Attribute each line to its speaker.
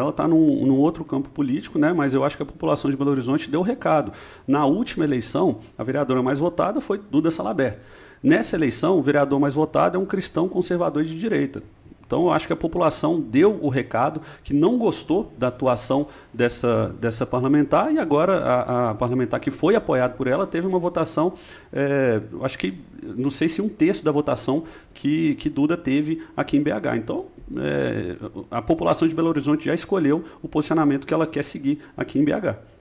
Speaker 1: ela está num, num, outro campo político, né? mas eu acho que a população de Belo Horizonte deu o recado. Na última eleição, a vereadora mais votada foi Duda Salaberto. Nessa eleição, o vereador mais votado é um cristão conservador de direita. Então, eu acho que a população deu o recado que não gostou da atuação dessa, dessa parlamentar e agora a, a parlamentar que foi apoiada por ela teve uma votação, é, acho que, não sei se um terço da votação que, que Duda teve aqui em BH. Então, é, a população de Belo Horizonte já escolheu o posicionamento que ela quer seguir aqui em BH.